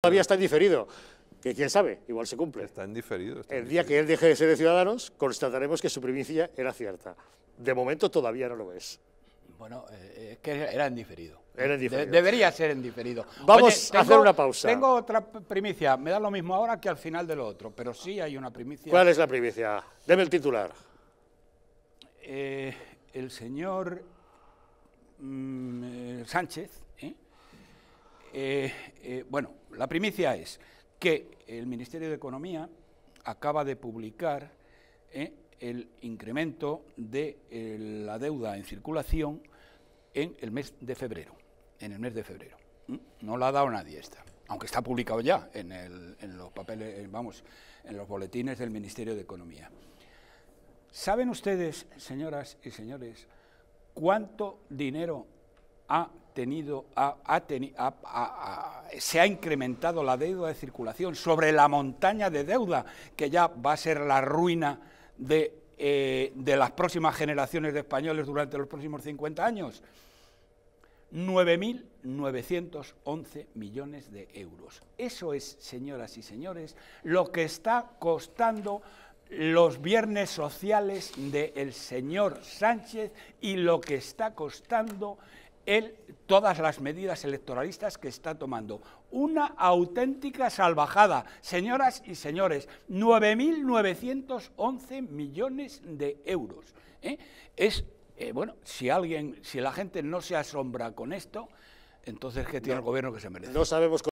Todavía está en diferido, que quién sabe, igual se cumple. Está en diferido. el día que él deje de ser de Ciudadanos, constataremos que su primicia era cierta. De momento todavía no lo es. Bueno, eh, eh, es que era en diferido. Era en debería ser en diferido. Vamos a hacer una pausa. Tengo otra primicia. Me da lo mismo ahora que al final de lo otro, pero sí hay una primicia. ¿Cuál es la primicia? Deme el titular. Eh, el señor mm, Sánchez, bueno, la primicia es que el Ministerio de Economía acaba de publicar eh, el incremento de eh, la deuda en circulación en el mes de febrero. En el mes de febrero. ¿Mm? No la ha dado nadie esta, aunque está publicado ya en, los papeles, vamos, en los boletines del Ministerio de Economía. ¿Saben ustedes, señoras y señores, cuánto dinero ha tenido, ha, ha, ha, se ha incrementado la deuda de circulación sobre la montaña de deuda que ya va a ser la ruina de, eh, las próximas generaciones de españoles durante los próximos 50 años. 9.911 millones de euros. Eso es, señoras y señores, lo que está costando los viernes sociales del señor Sánchez y lo que está costando todas las medidas electoralistas que está tomando. Una auténtica salvajada, señoras y señores, 9.911 millones de euros. ¿eh? Es, eh, bueno, si alguien, si la gente no se asombra con esto, entonces, ¿qué tiene el gobierno que se merece? No sabemos.